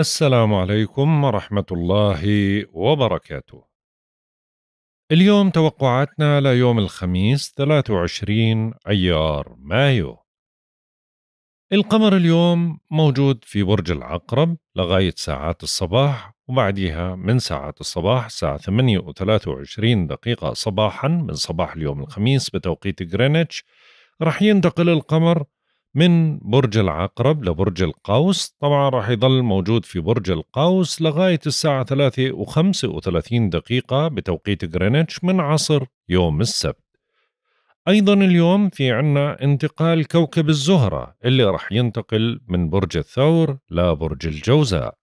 السلام عليكم ورحمة الله وبركاته. اليوم توقعاتنا ليوم الخميس 23 أيار مايو. القمر اليوم موجود في برج العقرب لغاية ساعات الصباح وبعدها من ساعات الصباح الساعة 28 دقيقة صباحا من صباح اليوم الخميس بتوقيت غرينتش رح ينتقل القمر من برج العقرب لبرج القوس طبعا راح يظل موجود في برج القوس لغاية الساعة 3 و35 دقيقة بتوقيت غرينتش من عصر يوم السبت أيضا اليوم في عنا انتقال كوكب الزهرة اللي راح ينتقل من برج الثور لبرج الجوزاء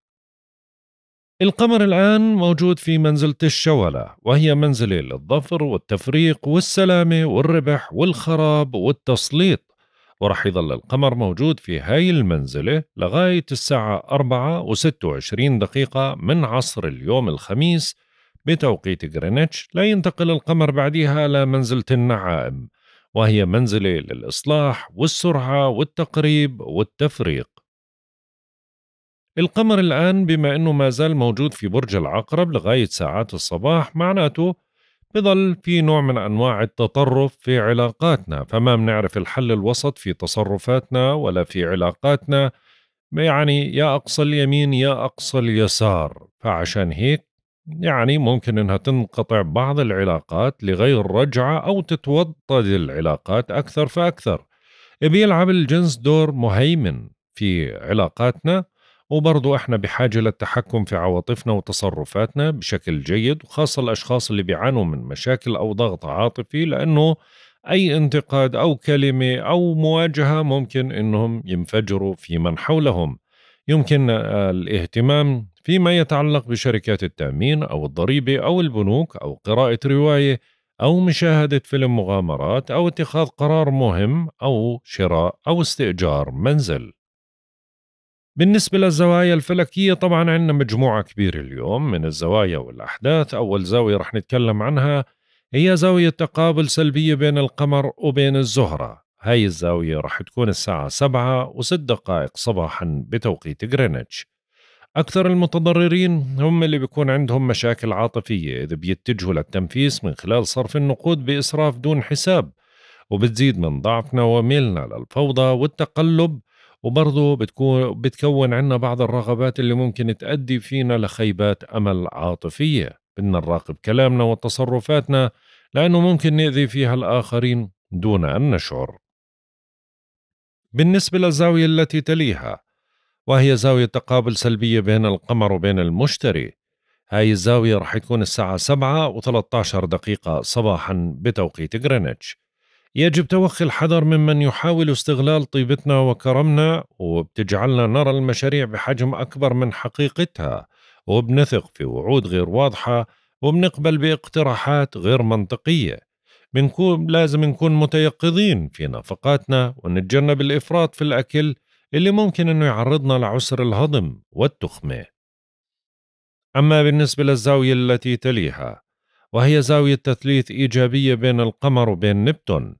القمر الآن موجود في منزلة الشولة وهي منزلة للظفر والتفريق والسلامة والربح والخراب والتسليط وراح يظل القمر موجود في هاي المنزلة لغاية الساعة 4 و26 دقيقة من عصر اليوم الخميس بتوقيت غرينتش لا ينتقل القمر بعدها لمنزلة النعائم وهي منزلة للإصلاح والسرعة والتقريب والتفريق القمر الآن بما أنه ما زال موجود في برج العقرب لغاية ساعات الصباح معناته بضل في نوع من أنواع التطرف في علاقاتنا فما بنعرف الحل الوسط في تصرفاتنا ولا في علاقاتنا يعني يا أقصى اليمين يا أقصى اليسار فعشان هيك يعني ممكن انها تنقطع بعض العلاقات لغير رجعه او تتوطد العلاقات اكثر فاكثر بيلعب الجنس دور مهيمن في علاقاتنا وبرضو احنا بحاجة للتحكم في عواطفنا وتصرفاتنا بشكل جيد وخاصة الأشخاص اللي بيعانوا من مشاكل أو ضغط عاطفي لأنه أي انتقاد أو كلمة أو مواجهة ممكن أنهم ينفجروا في من حولهم يمكن آه، الاهتمام فيما يتعلق بشركات التأمين أو الضريبة أو البنوك أو قراءة رواية أو مشاهدة فيلم مغامرات أو اتخاذ قرار مهم أو شراء أو استئجار منزل بالنسبة للزوايا الفلكية طبعا عندنا مجموعة كبيرة اليوم من الزوايا والأحداث أول زاوية رح نتكلم عنها هي زاوية تقابل سلبية بين القمر وبين الزهرة هاي الزاوية رح تكون الساعة سبعة وست دقائق صباحا بتوقيت غرينتش أكثر المتضررين هم اللي بيكون عندهم مشاكل عاطفية إذ بيتجهوا للتنفيس من خلال صرف النقود بإسراف دون حساب وبتزيد من ضعفنا وميلنا للفوضى والتقلب وبرضه بتكون بتكون عنا بعض الرغبات اللي ممكن تؤدي فينا لخيبات أمل عاطفية بدنا نراقب كلامنا وتصرفاتنا لأنه ممكن نأذي فيها الآخرين دون أن نشعر بالنسبة للزاوية التي تليها وهي زاوية تقابل سلبية بين القمر وبين المشتري هاي الزاوية رح يكون الساعة 7 و13 دقيقة صباحا بتوقيت غرينتش يجب توخي الحذر ممن يحاول استغلال طيبتنا وكرمنا وبتجعلنا نرى المشاريع بحجم أكبر من حقيقتها وبنثق في وعود غير واضحة وبنقبل باقتراحات غير منطقية بنكون لازم نكون متيقظين في نفقاتنا ونتجنب الإفراط في الأكل اللي ممكن أنه يعرضنا لعسر الهضم والتخمة أما بالنسبة للزاوية التي تليها وهي زاوية تثليث إيجابية بين القمر وبين نبتون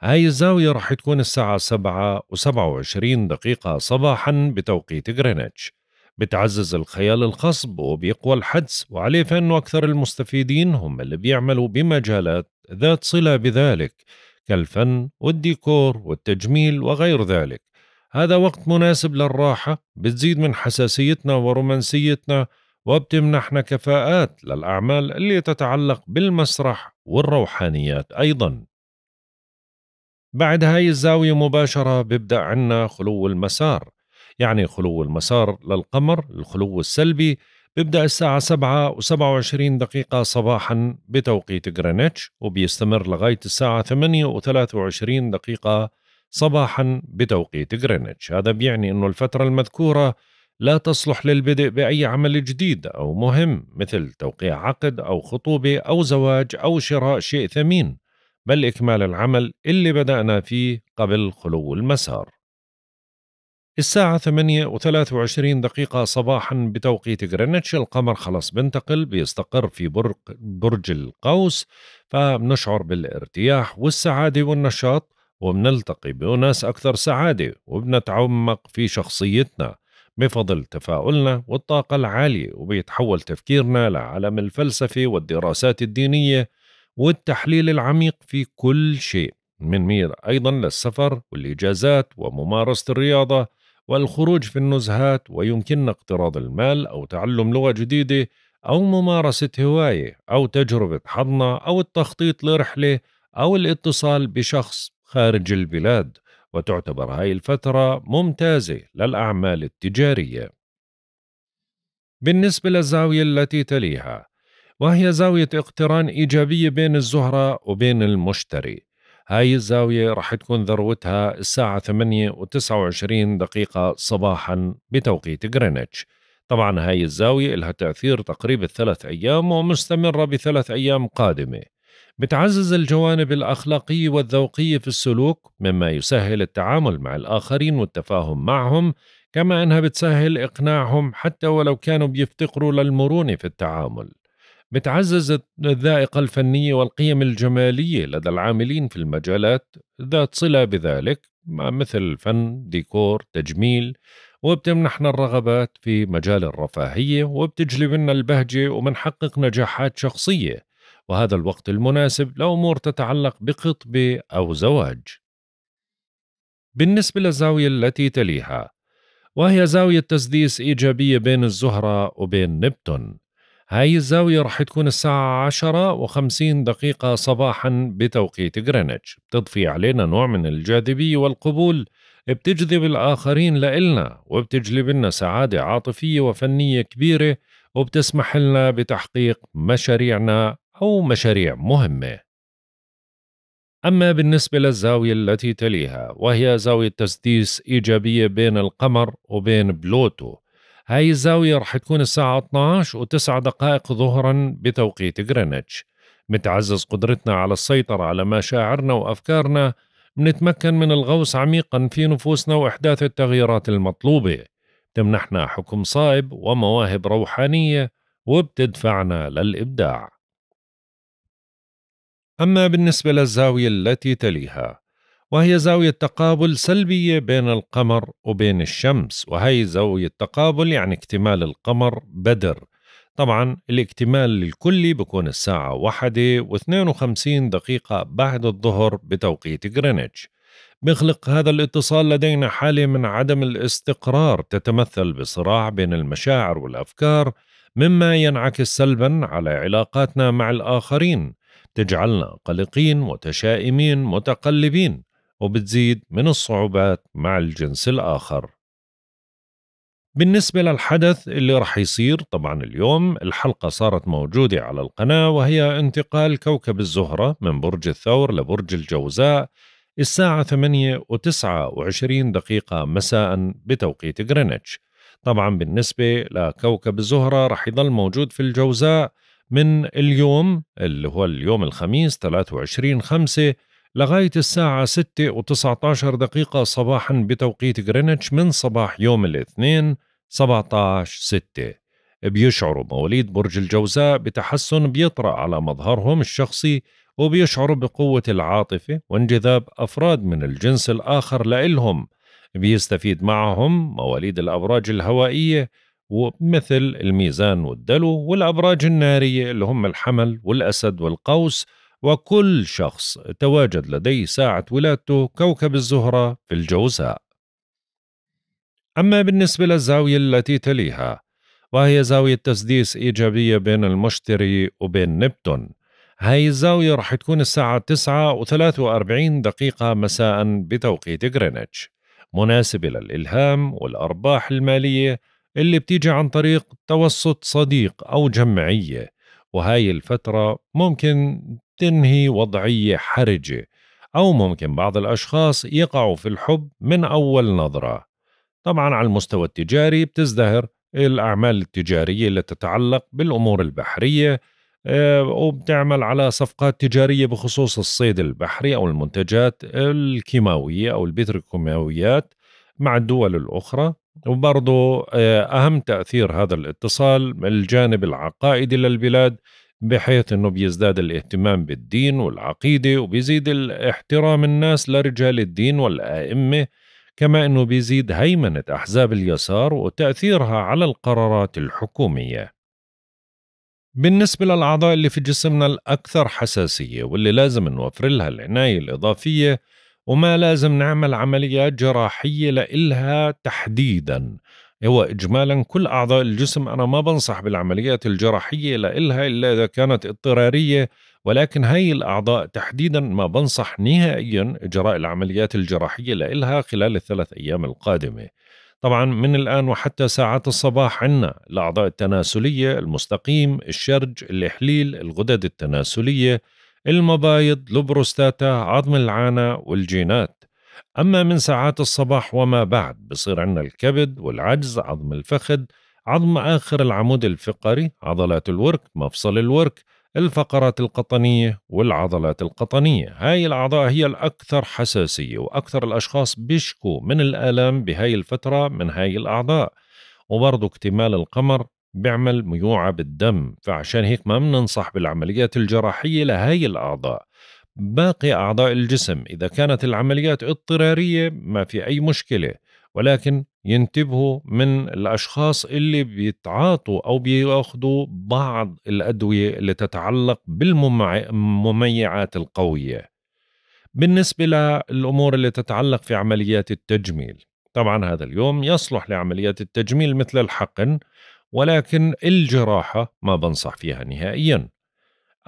هاي الزاوية رح تكون الساعة سبعة وسبعة وعشرين دقيقة صباحا بتوقيت غرينتش بتعزز الخيال الخصب وبيقوى الحدس وعليه فإنه أكثر المستفيدين هم اللي بيعملوا بمجالات ذات صلة بذلك كالفن والديكور والتجميل وغير ذلك هذا وقت مناسب للراحة بتزيد من حساسيتنا ورومانسيتنا وبتمنحنا كفاءات للأعمال اللي تتعلق بالمسرح والروحانيات أيضاً بعد هاي الزاوية مباشرة بيبدأ عنا خلو المسار يعني خلو المسار للقمر الخلو السلبي بيبدأ الساعة 7 و27 دقيقة صباحا بتوقيت غرينتش وبيستمر لغاية الساعة 8 و23 دقيقة صباحا بتوقيت غرينتش هذا بيعني أنه الفترة المذكورة لا تصلح للبدء بأي عمل جديد أو مهم مثل توقيع عقد أو خطوبة أو زواج أو شراء شيء ثمين بل إكمال العمل اللي بدأنا فيه قبل خلو المسار الساعة 8 و23 دقيقة صباحا بتوقيت غرينتش القمر خلاص بنتقل بيستقر في برج, برج القوس فبنشعر بالارتياح والسعادة والنشاط وبنلتقي بأناس أكثر سعادة وبنتعمق في شخصيتنا بفضل تفاؤلنا والطاقة العالية وبيتحول تفكيرنا لعالم الفلسفة والدراسات الدينية والتحليل العميق في كل شيء من أيضا للسفر والإجازات وممارسة الرياضة والخروج في النزهات ويمكننا اقتراض المال أو تعلم لغة جديدة أو ممارسة هواية أو تجربة حضنة أو التخطيط لرحلة أو الاتصال بشخص خارج البلاد وتعتبر هاي الفترة ممتازة للأعمال التجارية بالنسبة للزاوية التي تليها وهي زاوية اقتران إيجابية بين الزهرة وبين المشتري هاي الزاوية رح تكون ذروتها الساعة 8 و29 دقيقة صباحا بتوقيت غرينتش طبعا هاي الزاوية لها تأثير تقريب الثلاث أيام ومستمرة بثلاث أيام قادمة بتعزز الجوانب الأخلاقية والذوقية في السلوك مما يسهل التعامل مع الآخرين والتفاهم معهم كما أنها بتسهل إقناعهم حتى ولو كانوا بيفتقروا للمرونة في التعامل بتعزز الذائقة الفنية والقيم الجمالية لدى العاملين في المجالات ذات صلة بذلك مثل فن، ديكور، تجميل وبتمنحنا الرغبات في مجال الرفاهية وبتجلب لنا البهجة ومنحقق نجاحات شخصية وهذا الوقت المناسب لأمور تتعلق بخطبة أو زواج بالنسبة للزاوية التي تليها وهي زاوية تسديس إيجابية بين الزهرة وبين نبتون هاي الزاوية رح تكون الساعة 10 و50 دقيقة صباحا بتوقيت غرينتش بتضفي علينا نوع من الجاذبية والقبول بتجذب الآخرين لإلنا وبتجلب لنا سعادة عاطفية وفنية كبيرة وبتسمح لنا بتحقيق مشاريعنا أو مشاريع مهمة أما بالنسبة للزاوية التي تليها وهي زاوية تسديس إيجابية بين القمر وبين بلوتو هاي الزاوية رح تكون الساعة 12 و9 دقائق ظهرا بتوقيت غرينتش متعزز قدرتنا على السيطرة على مشاعرنا وأفكارنا منتمكن من الغوص عميقا في نفوسنا وإحداث التغييرات المطلوبة تمنحنا حكم صائب ومواهب روحانية وبتدفعنا للإبداع أما بالنسبة للزاوية التي تليها وهي زاوية تقابل سلبية بين القمر وبين الشمس وهي زاوية تقابل يعني اكتمال القمر بدر طبعا الاكتمال الكلي بكون الساعة واحدة و52 دقيقة بعد الظهر بتوقيت غرينتش بيخلق هذا الاتصال لدينا حالة من عدم الاستقرار تتمثل بصراع بين المشاعر والأفكار مما ينعكس سلبا على علاقاتنا مع الآخرين تجعلنا قلقين متشائمين متقلبين وبتزيد من الصعوبات مع الجنس الآخر بالنسبة للحدث اللي رح يصير طبعا اليوم الحلقة صارت موجودة على القناة وهي انتقال كوكب الزهرة من برج الثور لبرج الجوزاء الساعة 8 و29 دقيقة مساء بتوقيت غرينتش طبعا بالنسبة لكوكب الزهرة رح يظل موجود في الجوزاء من اليوم اللي هو اليوم الخميس 23 5 لغاية الساعة 6 و19 دقيقة صباحا بتوقيت غرينتش من صباح يوم الاثنين 17 6 بيشعروا مواليد برج الجوزاء بتحسن بيطرأ على مظهرهم الشخصي وبيشعروا بقوة العاطفة وانجذاب أفراد من الجنس الآخر لإلهم بيستفيد معهم مواليد الأبراج الهوائية ومثل الميزان والدلو والأبراج النارية اللي هم الحمل والأسد والقوس وكل شخص تواجد لديه ساعة ولادته كوكب الزهرة في الجوزاء. أما بالنسبة للزاوية التي تليها وهي زاوية تسديس إيجابية بين المشتري وبين نبتون هاي الزاوية رح تكون الساعة 9 و 43 دقيقة مساء بتوقيت غرينتش مناسبة للإلهام والأرباح المالية اللي بتيجي عن طريق توسط صديق أو جمعية وهاي الفترة ممكن تنهي وضعية حرجة أو ممكن بعض الأشخاص يقعوا في الحب من أول نظرة طبعا على المستوى التجاري بتزدهر الأعمال التجارية اللي تتعلق بالأمور البحرية آه، وبتعمل على صفقات تجارية بخصوص الصيد البحري أو المنتجات الكيماوية أو البتروكيماويات مع الدول الأخرى وبرضه آه، أهم تأثير هذا الاتصال الجانب العقائدي للبلاد بحيث انه بيزداد الاهتمام بالدين والعقيده وبيزيد احترام الناس لرجال الدين والائمه كما انه بيزيد هيمنه احزاب اليسار وتاثيرها على القرارات الحكوميه بالنسبة للأعضاء اللي في جسمنا الأكثر حساسية واللي لازم نوفر لها العناية الإضافية وما لازم نعمل عمليات جراحية لإلها تحديدا هو إجمالا كل أعضاء الجسم أنا ما بنصح بالعمليات الجراحية لإلها إلا إذا كانت اضطرارية ولكن هاي الأعضاء تحديدا ما بنصح نهائيا إجراء العمليات الجراحية لإلها خلال الثلاث أيام القادمة طبعا من الآن وحتى ساعات الصباح عندنا الأعضاء التناسلية المستقيم الشرج الإحليل الغدد التناسلية المبايض البروستاتا عظم العانة والجينات أما من ساعات الصباح وما بعد بصير عندنا الكبد والعجز عظم الفخذ عظم آخر العمود الفقري عضلات الورك مفصل الورك الفقرات القطنية والعضلات القطنية هاي الأعضاء هي الأكثر حساسية وأكثر الأشخاص بيشكوا من الآلام بهاي الفترة من هاي الأعضاء وبرضه اكتمال القمر بيعمل ميوعة بالدم فعشان هيك ما بننصح بالعمليات الجراحية لهاي الأعضاء باقي أعضاء الجسم إذا كانت العمليات اضطرارية ما في أي مشكلة ولكن ينتبهوا من الأشخاص اللي بيتعاطوا أو بياخذوا بعض الأدوية اللي تتعلق بالمميعات القوية بالنسبة للأمور اللي تتعلق في عمليات التجميل طبعا هذا اليوم يصلح لعمليات التجميل مثل الحقن ولكن الجراحة ما بنصح فيها نهائياً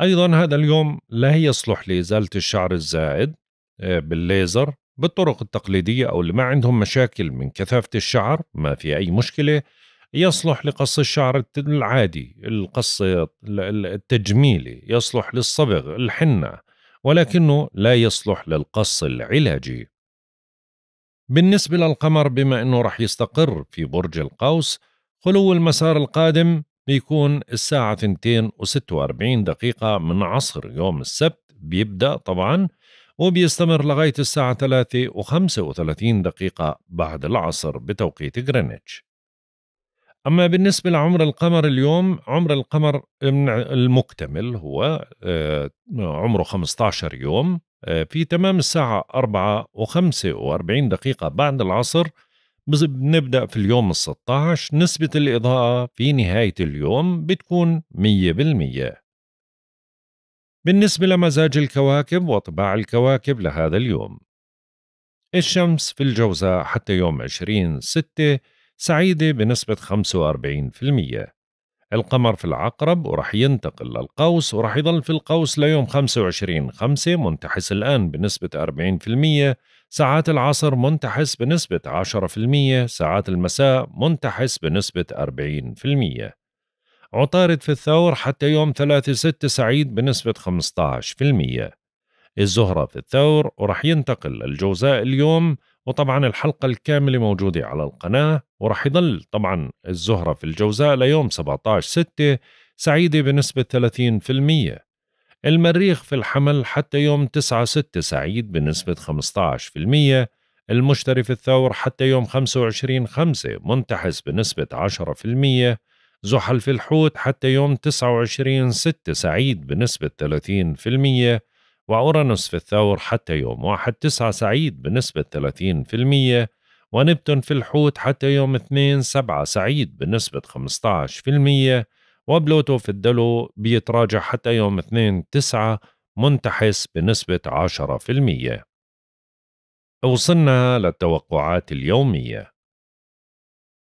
أيضا هذا اليوم لا يصلح لإزالة الشعر الزائد آه، بالليزر بالطرق التقليدية أو اللي ما عندهم مشاكل من كثافة الشعر ما في أي مشكلة يصلح لقص الشعر العادي القص التجميلي يصلح للصبغ الحنة ولكنه لا يصلح للقص العلاجي بالنسبة للقمر بما أنه رح يستقر في برج القوس خلو المسار القادم بيكون الساعة 2.46 و46 دقيقة من عصر يوم السبت بيبدأ طبعا وبيستمر لغاية الساعة 3.35 و35 دقيقة بعد العصر بتوقيت جرينتش أما بالنسبة لعمر القمر اليوم عمر القمر المكتمل هو آه، عمره 15 يوم آه، في تمام الساعة 4.45 و45 دقيقة بعد العصر بنبدأ في اليوم ال 16 نسبة الإضاءة في نهاية اليوم بتكون 100% بالنسبة لمزاج الكواكب وطباع الكواكب لهذا اليوم الشمس في الجوزاء حتى يوم 20 6 سعيدة بنسبة 45% القمر في العقرب ورح ينتقل للقوس ورح يضل في القوس ليوم 25 5 منتحس الآن بنسبة ساعات العصر منتحس بنسبة 10% ساعات المساء منتحس بنسبة 40% عطارد في الثور حتى يوم 3 6 سعيد بنسبة 15% الزهرة في الثور ورح ينتقل الجوزاء اليوم وطبعا الحلقة الكاملة موجودة على القناة ورح يضل طبعا الزهرة في الجوزاء ليوم 17 6 سعيدة بنسبة 30% المريخ في الحمل حتى يوم 9 6 سعيد بنسبة 15% المشتري في الثور حتى يوم 25 5 منتحس بنسبة 10% زحل في الحوت حتى يوم 29 6 سعيد بنسبة 30% وأورانوس في الثور حتى يوم 1 9 سعيد بنسبة 30% ونبتون في الحوت حتى يوم 2 7 سعيد بنسبة المية وبلوتو في الدلو بيتراجع حتى يوم 2 9 منتحس بنسبة 10% وصلنا للتوقعات اليومية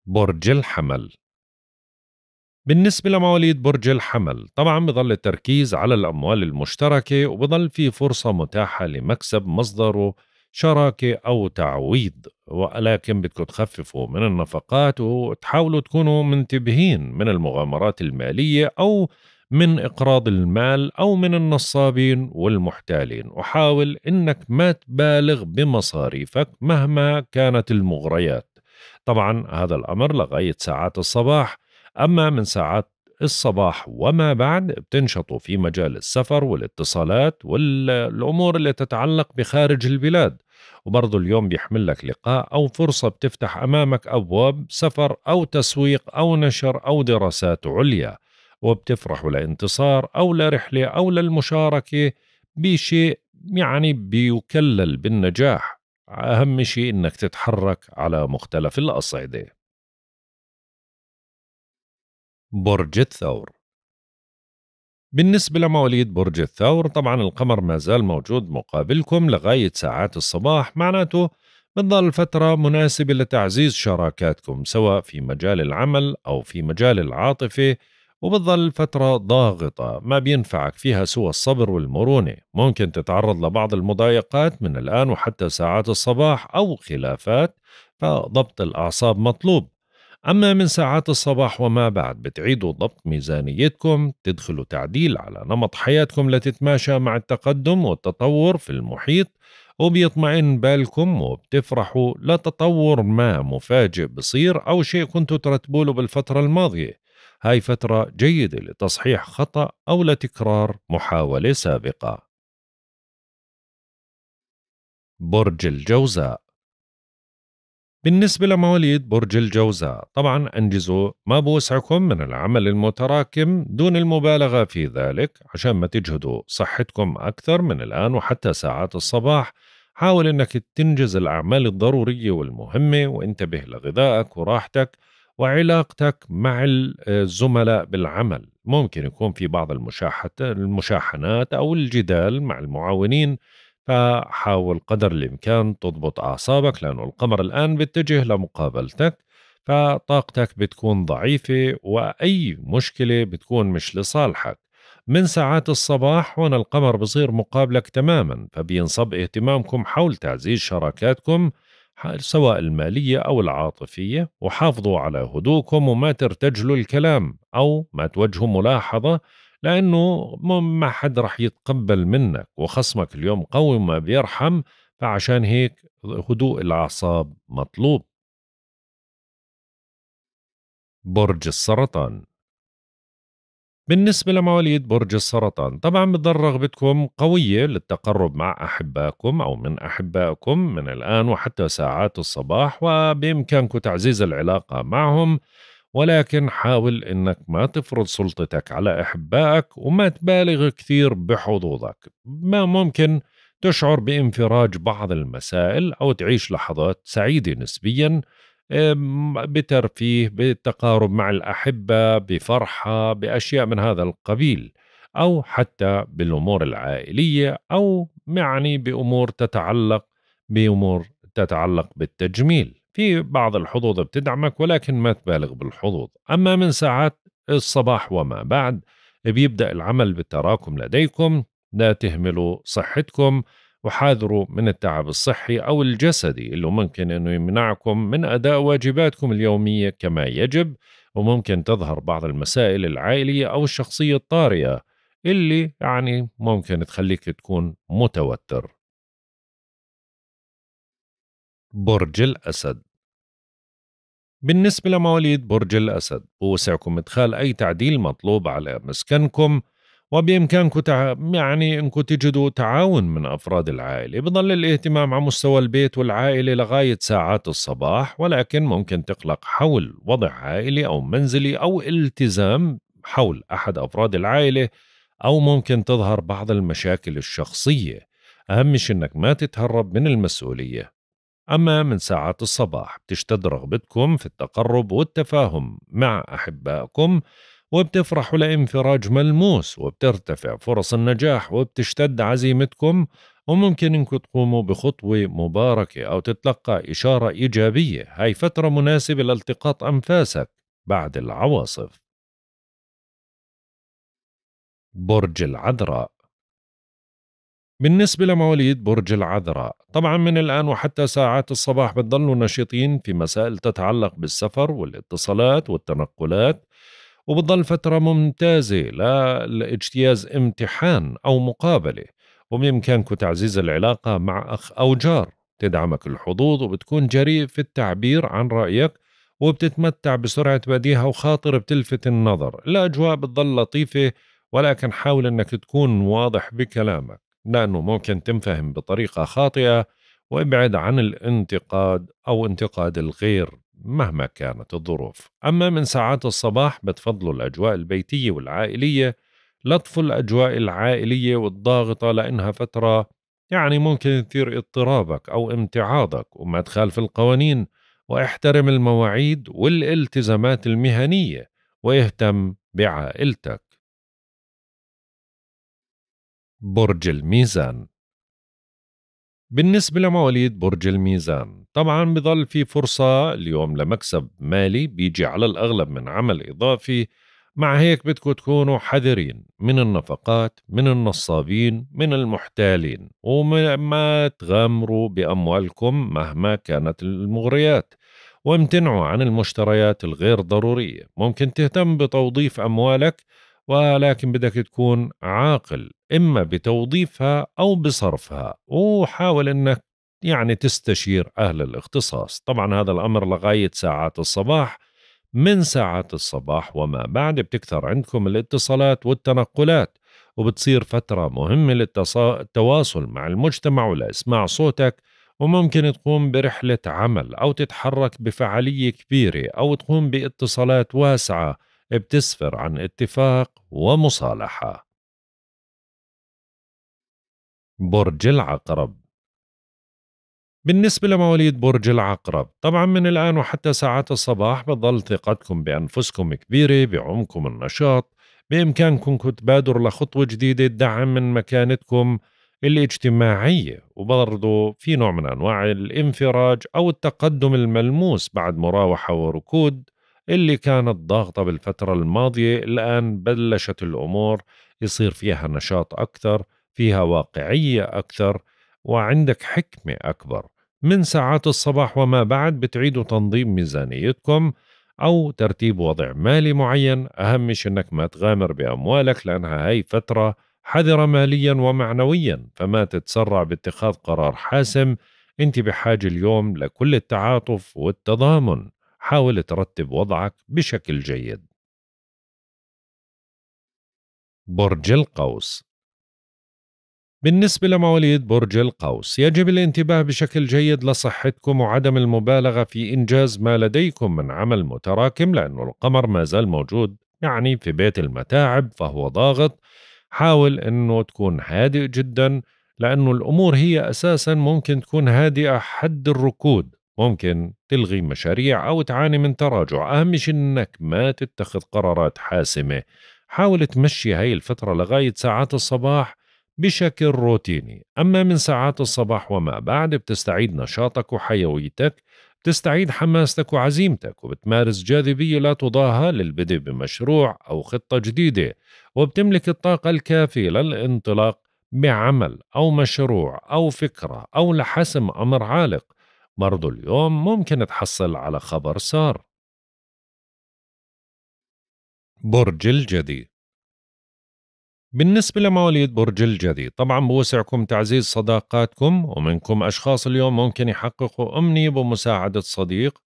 برج الحمل بالنسبة لمواليد برج الحمل طبعا بظل التركيز على الأموال المشتركة وبظل في فرصة متاحة لمكسب مصدره شراكة أو تعويض ولكن بدكم تخففوا من النفقات وتحاولوا تكونوا منتبهين من المغامرات المالية أو من إقراض المال أو من النصابين والمحتالين وحاول أنك ما تبالغ بمصاريفك مهما كانت المغريات طبعا هذا الأمر لغاية ساعات الصباح أما من ساعات الصباح وما بعد بتنشطوا في مجال السفر والاتصالات والأمور اللي تتعلق بخارج البلاد وبرضه اليوم بيحمل لك لقاء أو فرصة بتفتح أمامك أبواب سفر أو تسويق أو نشر أو دراسات عليا وبتفرحوا لانتصار أو لرحلة أو للمشاركة بشيء يعني بيكلل بالنجاح أهم شيء إنك تتحرك على مختلف الأصعدة برج الثور بالنسبة لمواليد برج الثور طبعا القمر ما زال موجود مقابلكم لغاية ساعات الصباح معناته بتظل فترة مناسبة لتعزيز شراكاتكم سواء في مجال العمل أو في مجال العاطفة وبتظل فترة ضاغطة ما بينفعك فيها سوى الصبر والمرونة ممكن تتعرض لبعض المضايقات من الآن وحتى ساعات الصباح أو خلافات فضبط الأعصاب مطلوب أما من ساعات الصباح وما بعد بتعيدوا ضبط ميزانيتكم تدخلوا تعديل على نمط حياتكم لتتماشى مع التقدم والتطور في المحيط وبيطمئن بالكم وبتفرحوا لتطور ما مفاجئ بصير أو شيء كنتوا ترتبوا له بالفترة الماضية هاي فترة جيدة لتصحيح خطأ أو لتكرار محاولة سابقة برج الجوزاء بالنسبة لمواليد برج الجوزاء طبعا أنجزوا ما بوسعكم من العمل المتراكم دون المبالغة في ذلك عشان ما تجهدوا صحتكم أكثر من الآن وحتى ساعات الصباح حاول أنك تنجز الأعمال الضرورية والمهمة وانتبه لغذائك وراحتك وعلاقتك مع الزملاء بالعمل ممكن يكون في بعض المشاحنات أو الجدال مع المعاونين فحاول قدر الإمكان تضبط أعصابك لأنه القمر الآن بيتجه لمقابلتك فطاقتك بتكون ضعيفة وأي مشكلة بتكون مش لصالحك من ساعات الصباح هون القمر بصير مقابلك تماما فبينصب اهتمامكم حول تعزيز شراكاتكم سواء المالية أو العاطفية وحافظوا على هدوءكم وما ترتجلوا الكلام أو ما توجهوا ملاحظة لأنه ما حد رح يتقبل منك وخصمك اليوم قوي ما بيرحم فعشان هيك هدوء الأعصاب مطلوب برج السرطان بالنسبة لمواليد برج السرطان طبعا بتضل رغبتكم قوية للتقرب مع أحبائكم أو من أحبائكم من الآن وحتى ساعات الصباح وبإمكانكم تعزيز العلاقة معهم ولكن حاول انك ما تفرض سلطتك على احبائك وما تبالغ كثير بحظوظك ما ممكن تشعر بانفراج بعض المسائل او تعيش لحظات سعيده نسبيا بترفيه بالتقارب مع الاحبه بفرحه باشياء من هذا القبيل او حتى بالامور العائليه او يعني بامور تتعلق بامور تتعلق بالتجميل في بعض الحظوظ بتدعمك ولكن ما تبالغ بالحظوظ أما من ساعات الصباح وما بعد بيبدأ العمل بالتراكم لديكم لا تهملوا صحتكم وحاذروا من التعب الصحي أو الجسدي اللي ممكن أنه يمنعكم من أداء واجباتكم اليومية كما يجب وممكن تظهر بعض المسائل العائلية أو الشخصية الطارئة اللي يعني ممكن تخليك تكون متوتر برج الأسد بالنسبة لمواليد برج الأسد بوسعكم إدخال أي تعديل مطلوب على مسكنكم وبإمكانكم تع... يعني إنكم تجدوا تعاون من أفراد العائلة بظل الاهتمام على مستوى البيت والعائلة لغاية ساعات الصباح ولكن ممكن تقلق حول وضع عائلي أو منزلي أو التزام حول أحد أفراد العائلة أو ممكن تظهر بعض المشاكل الشخصية أهم شيء إنك ما تتهرب من المسؤولية أما من ساعات الصباح بتشتد رغبتكم في التقرب والتفاهم مع أحبائكم وبتفرحوا لانفراج ملموس وبترتفع فرص النجاح وبتشتد عزيمتكم وممكن انكم تقوموا بخطوة مباركة أو تتلقى إشارة إيجابية هاي فترة مناسبة لالتقاط أنفاسك بعد العواصف برج العذراء بالنسبة لمواليد برج العذراء طبعا من الآن وحتى ساعات الصباح بتضلوا نشيطين في مسائل تتعلق بالسفر والاتصالات والتنقلات وبتضل فترة ممتازة لاجتياز امتحان أو مقابلة وبإمكانكم تعزيز العلاقة مع أخ أو جار تدعمك الحظوظ وبتكون جريء في التعبير عن رأيك وبتتمتع بسرعة بديهة وخاطر بتلفت النظر الأجواء بتضل لطيفة ولكن حاول أنك تكون واضح بكلامك لأنه ممكن تنفهم بطريقة خاطئة وابعد عن الانتقاد أو انتقاد الغير مهما كانت الظروف أما من ساعات الصباح بتفضلوا الأجواء البيتية والعائلية لطفوا الأجواء العائلية والضاغطة لأنها فترة يعني ممكن تثير اضطرابك أو امتعاضك وما تخالف القوانين واحترم المواعيد والالتزامات المهنية واهتم بعائلتك برج الميزان بالنسبة لمواليد برج الميزان طبعا بضل في فرصة اليوم لمكسب مالي بيجي على الأغلب من عمل إضافي مع هيك بدكم تكونوا حذرين من النفقات من النصابين من المحتالين وما تغامروا بأموالكم مهما كانت المغريات وامتنعوا عن المشتريات الغير ضرورية ممكن تهتم بتوظيف أموالك ولكن بدك تكون عاقل إما بتوظيفها أو بصرفها وحاول أنك يعني تستشير أهل الاختصاص طبعا هذا الأمر لغاية ساعات الصباح من ساعات الصباح وما بعد بتكثر عندكم الاتصالات والتنقلات وبتصير فترة مهمة للتواصل مع المجتمع ولإسماع صوتك وممكن تقوم برحلة عمل أو تتحرك بفعالية كبيرة أو تقوم باتصالات واسعة بتسفر عن اتفاق ومصالحة برج العقرب بالنسبة لمواليد برج العقرب طبعا من الآن وحتى ساعات الصباح بتظل ثقتكم بأنفسكم كبيرة بعمقكم النشاط بإمكانكم تبادر لخطوة جديدة تدعم من مكانتكم الاجتماعية وبرضه في نوع من أنواع الانفراج أو التقدم الملموس بعد مراوحة وركود اللي كانت ضاغطة بالفترة الماضية الآن بلشت الأمور يصير فيها نشاط أكثر فيها واقعية أكثر وعندك حكمة أكبر من ساعات الصباح وما بعد بتعيدوا تنظيم ميزانيتكم أو ترتيب وضع مالي معين أهم شيء أنك ما تغامر بأموالك لأنها هي فترة حذرة ماليا ومعنويا فما تتسرع باتخاذ قرار حاسم أنت بحاجة اليوم لكل التعاطف والتضامن حاول ترتب وضعك بشكل جيد برج القوس بالنسبة لمواليد برج القوس يجب الانتباه بشكل جيد لصحتكم وعدم المبالغة في إنجاز ما لديكم من عمل متراكم لأن القمر ما زال موجود يعني في بيت المتاعب فهو ضاغط حاول أنه تكون هادئ جدا لأنه الأمور هي أساسا ممكن تكون هادئة حد الركود ممكن تلغي مشاريع أو تعاني من تراجع أهم شيء أنك ما تتخذ قرارات حاسمة حاول تمشي هاي الفترة لغاية ساعات الصباح بشكل روتيني أما من ساعات الصباح وما بعد بتستعيد نشاطك وحيويتك بتستعيد حماستك وعزيمتك وبتمارس جاذبية لا تضاهى للبدء بمشروع أو خطة جديدة وبتملك الطاقة الكافية للانطلاق بعمل أو مشروع أو فكرة أو لحسم أمر عالق برضو اليوم ممكن تحصل على خبر سار برج الجدي بالنسبة لمواليد برج الجدي طبعا بوسعكم تعزيز صداقاتكم ومنكم أشخاص اليوم ممكن يحققوا أمنية بمساعدة صديق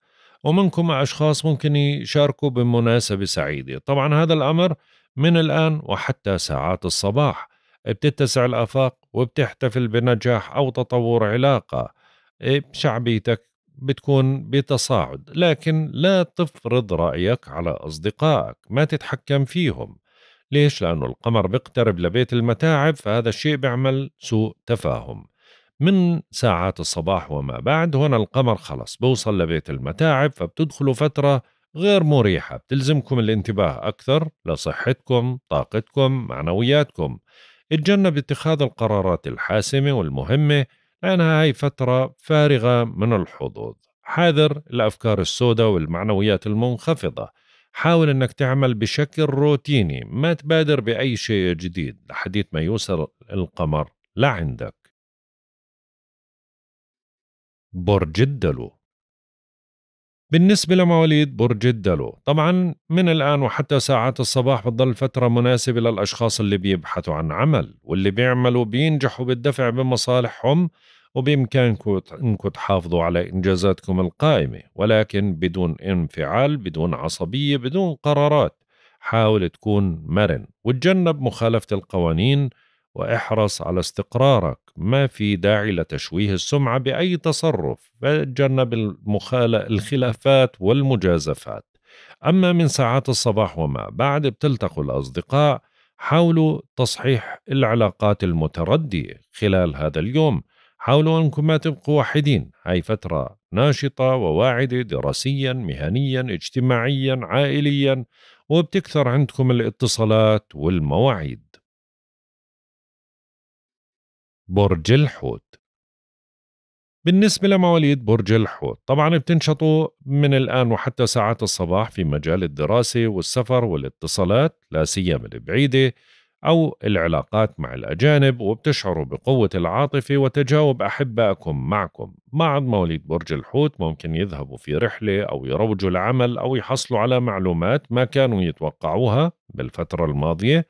ومنكم أشخاص ممكن يشاركوا بمناسبة سعيدة طبعا هذا الأمر من الآن وحتى ساعات الصباح بتتسع الآفاق وبتحتفل بنجاح أو تطور علاقة إيه، شعبيتك بتكون بتصاعد لكن لا تفرض رأيك على أصدقائك ما تتحكم فيهم ليش؟ لأنه القمر بيقترب لبيت المتاعب فهذا الشيء بيعمل سوء تفاهم من ساعات الصباح وما بعد هنا القمر خلص بوصل لبيت المتاعب فبتدخلوا فترة غير مريحة بتلزمكم الانتباه أكثر لصحتكم طاقتكم معنوياتكم اتجنب اتخاذ القرارات الحاسمة والمهمة فأنا هاي فترة فارغة من الحظوظ حاذر الأفكار السوداء والمعنويات المنخفضة حاول أنك تعمل بشكل روتيني ما تبادر بأي شيء جديد لحديث ما يوصل القمر لعندك برج الدلو بالنسبة لمواليد برج الدلو طبعا من الآن وحتى ساعات الصباح بتضل فترة مناسبة للأشخاص اللي بيبحثوا عن عمل واللي بيعملوا بينجحوا بالدفع بمصالحهم وبإمكانكم أنكم تحافظوا على إنجازاتكم القائمة ولكن بدون انفعال بدون عصبية بدون قرارات حاول تكون مرن وتجنب مخالفة القوانين واحرص على استقرارك ما في داعي لتشويه السمعة بأي تصرف تجنب الخلافات والمجازفات أما من ساعات الصباح وما بعد بتلتقوا الأصدقاء حاولوا تصحيح العلاقات المتردية خلال هذا اليوم حاولوا أنكم ما تبقوا وحيدين هاي فترة ناشطة وواعدة دراسيا مهنيا اجتماعيا عائليا وبتكثر عندكم الاتصالات والمواعيد برج الحوت بالنسبة لمواليد برج الحوت طبعا بتنشطوا من الآن وحتى ساعات الصباح في مجال الدراسة والسفر والاتصالات لا سيما البعيدة أو العلاقات مع الأجانب وبتشعروا بقوة العاطفة وتجاوب أحبائكم معكم مع مواليد برج الحوت ممكن يذهبوا في رحلة أو يروجوا العمل أو يحصلوا على معلومات ما كانوا يتوقعوها بالفترة الماضية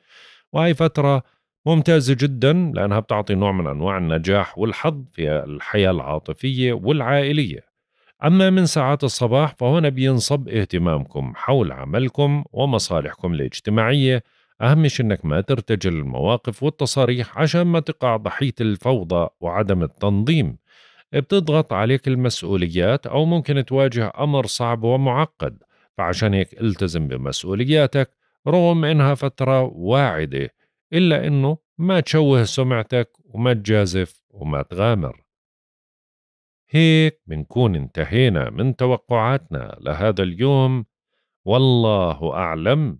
وهي فترة ممتازة جدا لأنها بتعطي نوع من أنواع النجاح والحظ في الحياة العاطفية والعائلية أما من ساعات الصباح فهنا بينصب اهتمامكم حول عملكم ومصالحكم الاجتماعية أهم شيء إنك ما ترتجل المواقف والتصاريح عشان ما تقع ضحية الفوضى وعدم التنظيم بتضغط عليك المسؤوليات أو ممكن تواجه أمر صعب ومعقد فعشان هيك التزم بمسؤولياتك رغم إنها فترة واعدة إلا إنه ما تشوه سمعتك وما تجازف وما تغامر هيك بنكون انتهينا من توقعاتنا لهذا اليوم والله أعلم